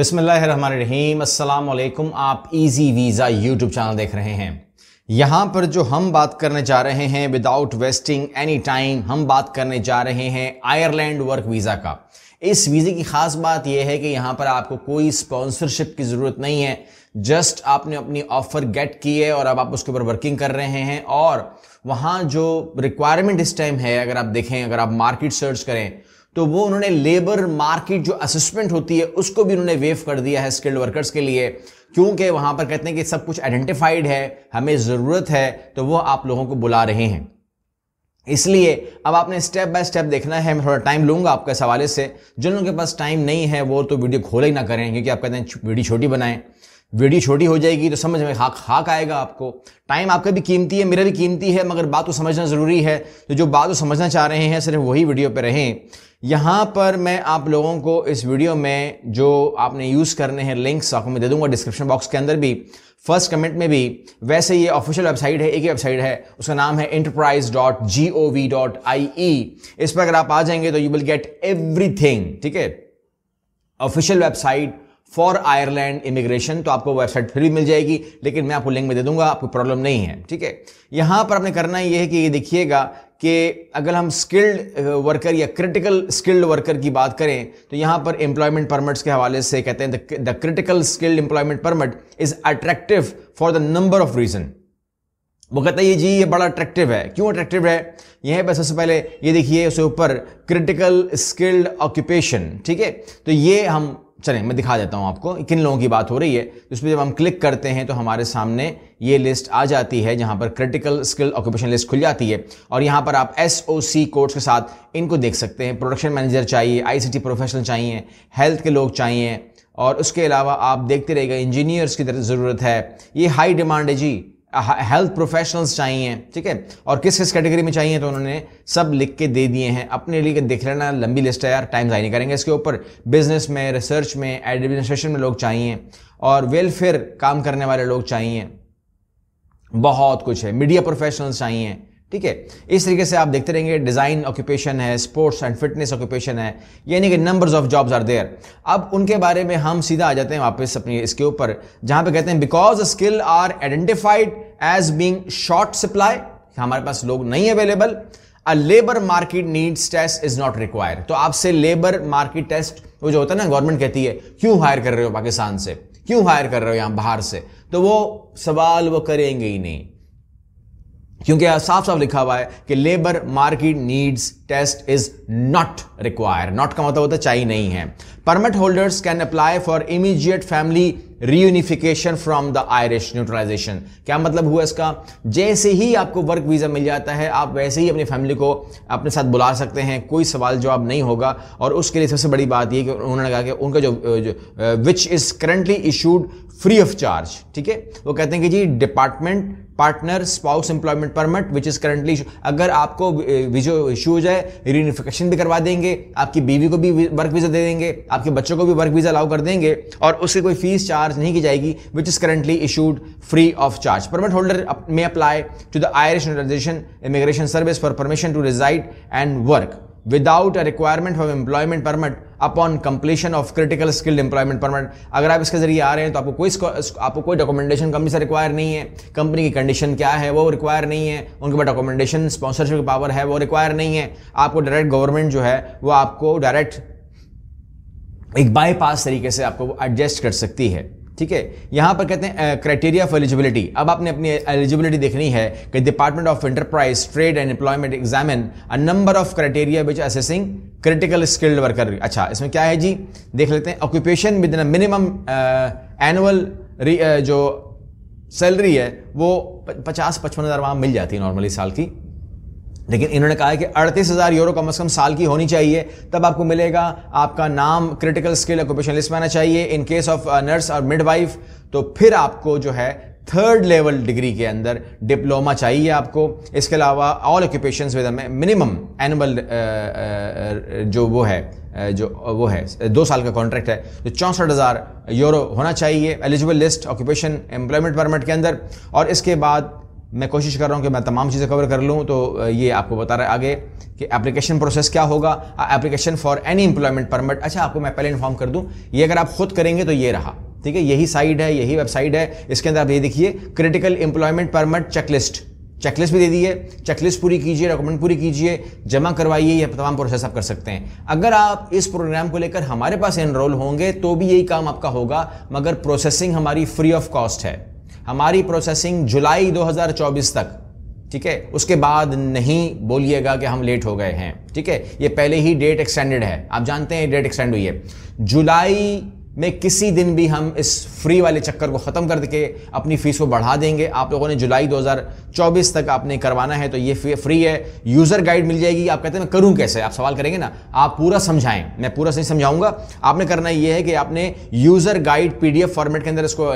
अस्सलाम वालेकुम आप इजी वीज़ा यूट्यूब चैनल देख रहे हैं यहाँ पर जो हम बात करने जा रहे हैं विदाउट वेस्टिंग एनी टाइम हम बात करने जा रहे हैं आयरलैंड वर्क वीज़ा का इस वीज़े की ख़ास बात यह है कि यहाँ पर आपको कोई स्पॉन्सरशिप की ज़रूरत नहीं है जस्ट आपने अपनी ऑफ़र गेट की है और अब आप उसके ऊपर वर्किंग कर रहे हैं और वहाँ जो रिक्वायरमेंट इस टाइम है अगर आप देखें अगर आप मार्केट सर्च करें तो वो उन्होंने लेबर मार्केट जो असेसमेंट होती है उसको भी उन्होंने वेव कर दिया है स्किल्ड वर्कर्स के लिए क्योंकि वहां पर कहते हैं कि सब कुछ आइडेंटिफाइड है हमें ज़रूरत है तो वो आप लोगों को बुला रहे हैं इसलिए अब आपने स्टेप बाय स्टेप देखना है मैं थोड़ा टाइम लूंगा आपके इस हवाले से जिन लोगों के पास टाइम नहीं है वो तो वीडियो खोले ही ना करें क्योंकि आप कहते हैं वीडियो छोटी बनाएं वीडियो छोटी हो जाएगी तो समझ में हाक हाक आएगा आपको टाइम आपका भी कीमती है मेरा भी कीमती है मगर बात को तो समझना ज़रूरी है तो जो बात को तो समझना चाह रहे हैं सिर्फ वही वीडियो पर रहें यहाँ पर मैं आप लोगों को इस वीडियो में जो आपने यूज़ करने हैं लिंक्स आपको मैं दे दूंगा डिस्क्रिप्शन बॉक्स के अंदर भी फर्स्ट कमेंट में भी वैसे ये ऑफिशियल वेबसाइट है एक ही वेबसाइट है उसका नाम है enterprise dot G O V dot I E इस पर अगर आप आ जाएंगे तो you will get everything ठीक है official website for Ireland immigration तो आपको वेबसाइट फ्री मिल जाएगी लेकिन मैं आपको लिंक में दे दूंगा आपको प्रॉब्लम नहीं है ठीक है यहां पर आपने करना यह है कि ये देखिएगा कि अगर हम स्किल्ड वर्कर uh, या क्रिटिकल स्किल्ड वर्कर की बात करें तो यहाँ पर एम्प्लॉयमेंट परमिट्स के हवाले से कहते हैं the critical skilled employment permit is attractive for the number of reason वो कहता है ये जी ये बड़ा अट्रैक्टिव है क्यों अट्रैक्टिव है यह पर सबसे पहले ये देखिए उसके ऊपर क्रिटिकल स्किल्ड ऑक्यूपेशन ठीक है तो ये हम चलें मैं दिखा देता हूँ आपको किन लोगों की बात हो रही है उस पर जब हम क्लिक करते हैं तो हमारे सामने ये लिस्ट आ जाती है जहाँ पर क्रिटिकल स्किल ऑक्यूपेशन लिस्ट खुल जाती है और यहाँ पर आप एस ओ सी कोर्स के साथ इनको देख सकते हैं प्रोडक्शन मैनेजर चाहिए आई सी टी प्रोफेशनल चाहिए हेल्थ के लोग चाहिए और उसके अलावा आप देखते रहेगा इंजीनियर्स की ज़रूरत है ये हाई डिमांड है जी हेल्थ प्रोफेशनल्स चाहिए ठीक है और किस किस कैटेगरी में चाहिए तो उन्होंने सब लिख के दे दिए हैं अपने लिए देख लेना लंबी लिस्ट है यार टाइम जाए नहीं करेंगे इसके ऊपर बिजनेस में रिसर्च में एडमिनिस्ट्रेशन में लोग चाहिए और वेलफेयर काम करने वाले लोग चाहिए बहुत कुछ है मीडिया प्रोफेशनल्स चाहिए ठीक है इस तरीके से आप देखते रहेंगे डिज़ाइन ऑक्यूपेशन है स्पोर्ट्स एंड फिटनेस ऑक्यूपेशन है यानी कि numbers of jobs are there अब उनके बारे में हम सीधा आ जाते हैं वापस अपनी इसके ऊपर जहां पे कहते हैं because skill are identified as being short supply हमारे पास लोग नहीं available a labour market needs test is not require तो आपसे लेबर मार्केट टेस्ट वो जो होता है ना गवर्नमेंट कहती है क्यों हायर कर रहे हो पाकिस्तान से क्यों हायर कर रहे हो यहां बाहर से तो वो सवाल वो करेंगे ही नहीं क्योंकि साफ साफ लिखा हुआ है कि labour market needs test is not require not का मतलब होता है चाहिए नहीं है permit holders can apply for immediate family reunification from the Irish naturalisation क्या मतलब हुआ इसका जैसे ही आपको वर्क वीज़ा मिल जाता है आप वैसे ही अपनी फैमिली को अपने साथ बुला सकते हैं कोई सवाल जवाब नहीं होगा और उसके लिए सबसे बड़ी बात यह कि उन्होंने कहा कि उनका जो which is currently issued free of charge ठीक है वो कहते हैं कि जी department partner spouse employment permit which is currently अगर आपको वीजो इशू हो जाए रिनिफिकेशन भी करवा देंगे आपकी बीवी को भी वर्क वीज़ा दे देंगे आपके बच्चों को भी वर्क वीज़ा अलाउ कर देंगे और उसकी कोई फीस चार्ज नहीं की जाएगी which is currently issued free of charge permit holder may apply to the Irish immigration service for permission to reside and work without a requirement of employment permit upon completion of critical skilled employment permit अगर आप इसके जरिए आ रहे हैं तो आपको कोई आपको कोई डॉक्यूमेंटेशन कंपनी से रिक्वायर नहीं है कंपनी की कंडीशन क्या है वो रिक्वायर नहीं है उनके पास डॉक्यूमेंटेशन स्पॉन्सरशिप की पावर है वो रिक्वायर नहीं है आपको डायरेक्ट गवर्नमेंट जो है वो आपको डायरेक्ट एक बाईपास तरीके से आपको एडजस्ट कर सकती है ठीक है यहां पर कहते हैं क्राइटेरिया ऑफ एलिजिबिलिटी अब आपने अपनी एलिजिबिलिटी देखनी है कि department of enterprise trade and employment examine a number of criteria which assessing critical skilled worker अच्छा इसमें क्या है जी देख लेते हैं ऑक्यूपेशन विद मिनिमम एनुअल जो सैलरी है वो पचास पचपन हज़ार वहाँ मिल जाती है नॉर्मली साल की लेकिन इन्होंने कहा है कि अड़तीस हज़ार यूरो कम अज़ कम साल की होनी चाहिए तब आपको मिलेगा आपका नाम क्रिटिकल स्किल ऑक्यूपेशन लिस्ट में आना चाहिए इन केस ऑफ नर्स और मिडवाइफ तो फिर आपको जो है थर्ड लेवल डिग्री के अंदर डिप्लोमा चाहिए आपको इसके अलावा all occupation with minimum annual जो वो है uh, जो uh, वो है दो साल का कॉन्ट्रैक्ट है तो चौंसठ हज़ार यूरो होना चाहिए eligible list occupation employment permit के अंदर और इसके बाद मैं कोशिश कर रहा हूँ कि मैं तमाम चीज़ें कवर कर लूँ तो ये आपको बता रहा है आगे कि एप्लीकेशन प्रोसेस क्या होगा application for any employment permit अच्छा आपको मैं पहले इन्फॉर्म कर दूँ ये अगर आप खुद करेंगे तो ये रहा ठीक है यही साइट है यही वेबसाइट है इसके अंदर आप ये देखिए critical employment permit checklist checklist भी दे दी है चेकलिस्ट पूरी कीजिए डॉक्यूमेंट पूरी कीजिए जमा करवाइए यह तमाम प्रोसेस आप कर सकते हैं अगर आप इस प्रोग्राम को लेकर हमारे पास एनरोल होंगे तो भी यही काम आपका होगा मगर प्रोसेसिंग हमारी फ्री ऑफ कॉस्ट है हमारी प्रोसेसिंग जुलाई 2024 तक ठीक है उसके बाद नहीं बोलिएगा कि हम लेट हो गए हैं ठीक है ये पहले ही डेट एक्सटेंडेड है आप जानते हैं डेट एक्सटेंड हुई है जुलाई में किसी दिन भी हम इस फ्री वाले चक्कर को ख़त्म कर अपनी फ़ीस को बढ़ा देंगे आप लोगों ने जुलाई 2024 तक आपने करवाना है तो ये फ्री है यूज़र गाइड मिल जाएगी आप कहते हैं मैं करूँ कैसे आप सवाल करेंगे ना आप पूरा समझाएं मैं पूरा सही समझाऊंगा आपने करना ये है कि आपने यूज़र गाइड पी फॉर्मेट के अंदर इसको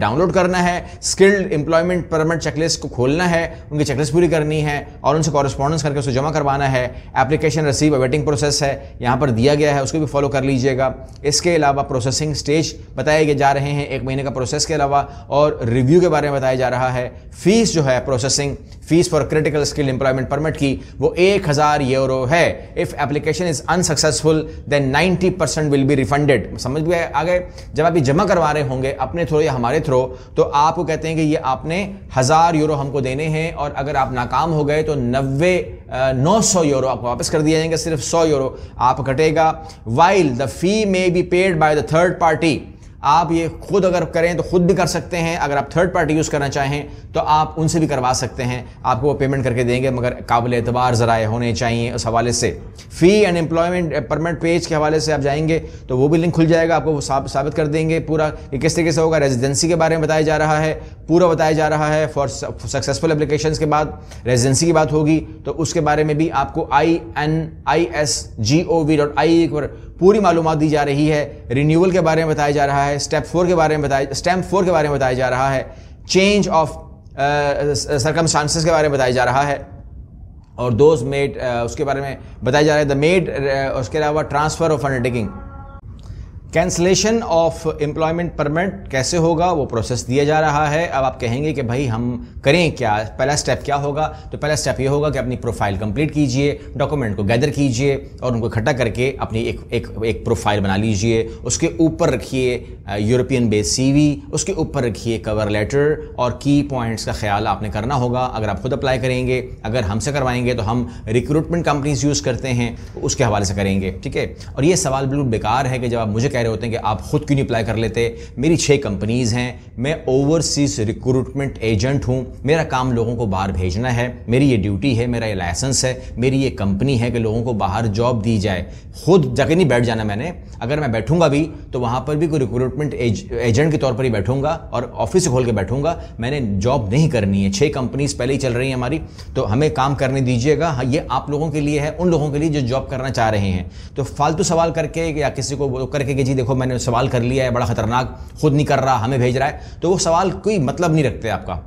डाउनलोड करना है स्किल्ड एम्प्लॉयमेंट परमिट चेकलिस्ट को खोलना है उनकी चेकलिस्ट पूरी करनी है और उनसे कॉरस्पॉन्डेंस करके उसको जमा करवाना है एप्लीकेशन रिसीव वेटिंग प्रोसेस है यहाँ पर दिया गया है उसको भी फॉलो कर लीजिएगा इसके अलावा प्रोसेस प्रोसेसिंग स्टेज बताए जा रहे हैं एक महीने का प्रोसेस के अलावा और रिव्यू के बारे में बताया जा रहा है फीस जो है processing fees for critical skill employment permit की वो एक हजार यूरो है if application is unsuccessful then ninety percent will be refunded समझ गए आगे जब आप ये जमा करवा रहे होंगे अपने थ्रो या हमारे थ्रो तो आपको कहते हैं कि ये आपने हजार यूरो हमको देने हैं और अगर आप नाकाम हो गए तो नब्बे नौ सौ यूरो आपको वापस कर दिया जाएंगे सिर्फ सौ यूरो आप कटेगा while the fee may be paid by the third party आप ये खुद अगर करें तो खुद भी कर सकते हैं अगर आप थर्ड पार्टी यूज़ करना चाहें तो आप उनसे भी करवा सकते हैं आपको वो पेमेंट करके देंगे मगर काबिल एतबार ज़राए होने चाहिए उस हवाले से fee and employment permanent page के हवाले से आप जाएंगे तो वो भी लिंक खुल जाएगा आपको वो साबित कर देंगे पूरा कि किस तरीके से होगा रेजिडेंसी के बारे में बताया जा रहा है पूरा बताया जा रहा है फॉर सक्सेसफुल एप्लीकेशन के बाद रेजिडेंसी की बात होगी तो उसके बारे में भी आपको I N I S G O V dot I पर पूरी मालूम दी जा रही है रिन्यूअल के बारे में बताया जा रहा है है स्टेप फोर के बारे में बताया स्टेप फोर के बारे में बताया जा रहा है चेंज ऑफ सरकम चांसेस के बारे में बताया जा रहा है और दोज मेड uh, उसके बारे में बताया जा रहा है द मेड uh, उसके अलावा transfer of undertaking cancellation of employment permit कैसे होगा वो प्रोसेस दिया जा रहा है अब आप कहेंगे कि भाई हम करें क्या पहला स्टेप क्या होगा तो पहला स्टेप ये होगा कि अपनी प्रोफाइल कंप्लीट कीजिए डॉक्यूमेंट को गैदर कीजिए और उनको इकट्ठा करके अपनी एक एक एक प्रोफाइल बना लीजिए उसके ऊपर रखिए यूरोपियन बेस सीवी उसके ऊपर रखिए कवर लेटर और की पॉइंट्स का ख्याल आपने करना होगा अगर आप खुद अप्लाई करेंगे अगर हमसे करवाएंगे तो हम रिक्रूटमेंट कंपनीज यूज़ करते हैं तो उसके हवाले से करेंगे ठीक है और ये सवाल बिल्कुल बेकार है कि जब आप मुझे कह रहे होते हैं कि आप खुद क्यों नहीं अप्लाई कर लेते मेरी छः कंपनीज़ हैं मैं ओवरसीज़ रिक्रूटमेंट एजेंट हूँ मेरा काम लोगों को बाहर भेजना है मेरी ये ड्यूटी है मेरा ये लाइसेंस है मेरी ये कंपनी है कि लोगों को बाहर जॉब दी जाए खुद जगह नहीं बैठ जाना मैंने अगर मैं बैठूंगा भी तो वहाँ पर भी कोई रिक्रूट रिक्रूटमेंट एजेंट के तौर पर ही बैठूंगा और ऑफिस खोल के बैठूंगा मैंने जॉब नहीं करनी है छः कंपनीज पहले ही चल रही हैं हमारी तो हमें काम करने दीजिएगा हाँ, ये आप लोगों के लिए है उन लोगों के लिए जो जॉब करना चाह रहे हैं तो फालतू सवाल करके या किसी को करके कि जी देखो मैंने सवाल कर लिया है बड़ा खतरनाक खुद नहीं कर रहा हमें भेज रहा है तो वो सवाल कोई मतलब नहीं रखते आपका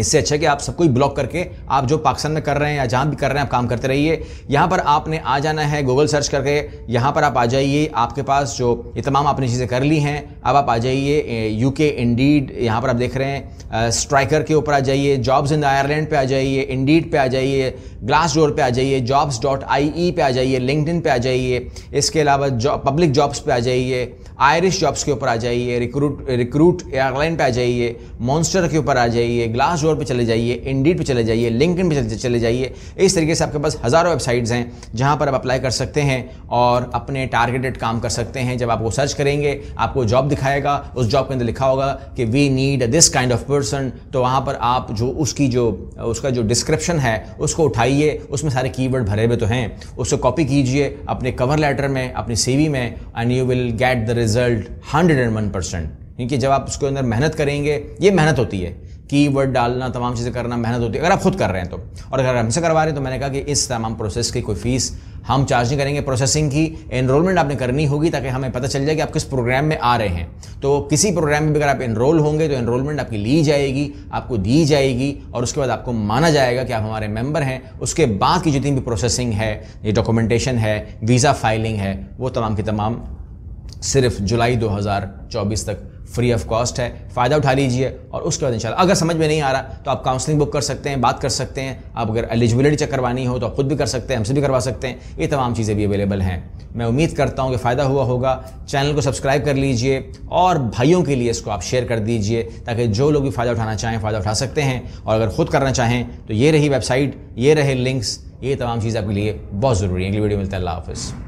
इससे अच्छा कि आप सबको ही ब्लॉक करके आप जो पाकिस्तान में कर रहे हैं या जहाँ भी कर रहे हैं आप काम करते रहिए यहाँ पर आपने आ जाना है गूगल सर्च करके यहाँ पर आप आ जाइए आपके पास जो ये तमाम आपने चीज़ें कर ली हैं अब आप आ जाइए यू के इंडीड यहाँ पर आप देख रहे हैं स्ट्राइकर के ऊपर आ जाइए जॉब्स इन आयरलैंड पे आ जाइए इंडीड पे आ जाइए ग्लास डोर पर आ जाइए जॉब्स डॉट आई ई पे आ जाइए लिंकड पर आ जाइए इसके अलावा जॉब पब्लिक जॉब्स पर आ जाइए आयरिश जॉब्स के ऊपर आ जाइए रिक्रूट रिक्रूट एयरलाइन पे आ जाइए मॉन्स्टर के ऊपर आ जाइए ग्लास फ्लोर पर चले जाइए इंडीड पे चले जाइए लिंक पे चले जाइए इस तरीके से आपके पास हज़ारों वेबसाइट्स हैं जहाँ पर आप अप्लाई कर सकते हैं और अपने टारगेटेड काम कर सकते हैं जब आप वो सर्च करेंगे आपको जॉब दिखाएगा उस जॉब के अंदर लिखा होगा कि we need this kind of person तो वहाँ पर आप जो उसकी जो उसका जो डिस्क्रिप्शन है उसको उठाइए उसमें सारे की भरे हुए तो हैं उसको कॉपी कीजिए अपने कवर लेटर में अपने सीवी में and you will get the result hundred and one percent क्योंकि जब आप उसके अंदर मेहनत करेंगे ये मेहनत होती है कीवर्ड डालना तमाम चीज़ें करना मेहनत होती है अगर आप खुद कर रहे हैं तो और अगर हमसे करवा रहे हैं तो मैंने कहा कि इस तमाम प्रोसेस की कोई फ़ीस हम चार्ज नहीं करेंगे प्रोसेसिंग की एनरोलमेंट आपने करनी होगी ताकि हमें पता चल जाए कि आप किस प्रोग्राम में आ रहे हैं तो किसी प्रोग्राम में भी अगर आप एनरोल होंगे तो एनरोलमेंट आपकी ली जाएगी आपको दी जाएगी और उसके बाद आपको माना जाएगा कि आप हमारे मेंबर हैं उसके बाद की जितनी भी प्रोसेसिंग है ये डॉक्यूमेंटेशन है वीज़ा फाइलिंग है वो तमाम की तमाम सिर्फ जुलाई 2024 तक फ्री ऑफ कॉस्ट है फ़ायदा उठा लीजिए और उसके बाद इंशाल्लाह अगर समझ में नहीं आ रहा तो आप काउंसलिंग बुक कर सकते हैं बात कर सकते हैं आप अगर एलिजिबिलिटी चेक करवानी हो तो आप खुद भी कर सकते हैं हमसे भी करवा सकते हैं ये तमाम चीज़ें भी अवेलेबल हैं मैं उम्मीद करता हूँ कि फ़ायदा हुआ होगा चैनल को सब्सक्राइब कर लीजिए और भाइयों के लिए इसको आप शेयर कर दीजिए ताकि जो लोग भी फ़ायदा उठाना चाहें फ़ायदा उठा सकते हैं और अगर खुद करना चाहें तो ये रही वेबसाइट ये रहे लिंक्स ये तमाम चीज़ें आपके लिए बहुत ज़रूरी है अगली वीडियो मिलता है अल्लाह हाफ़